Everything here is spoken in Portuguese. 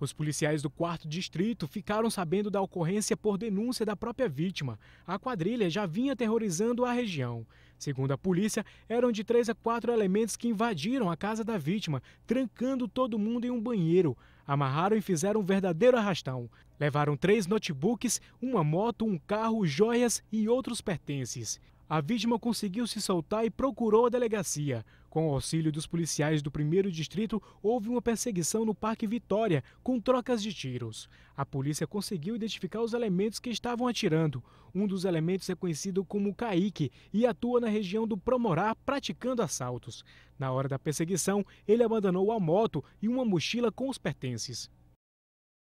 Os policiais do quarto distrito ficaram sabendo da ocorrência por denúncia da própria vítima. A quadrilha já vinha aterrorizando a região. Segundo a polícia, eram de três a quatro elementos que invadiram a casa da vítima, trancando todo mundo em um banheiro. Amarraram e fizeram um verdadeiro arrastão. Levaram três notebooks, uma moto, um carro, joias e outros pertences a vítima conseguiu se soltar e procurou a delegacia. Com o auxílio dos policiais do primeiro distrito, houve uma perseguição no Parque Vitória, com trocas de tiros. A polícia conseguiu identificar os elementos que estavam atirando. Um dos elementos é conhecido como Caíque e atua na região do Promorá praticando assaltos. Na hora da perseguição, ele abandonou a moto e uma mochila com os pertences.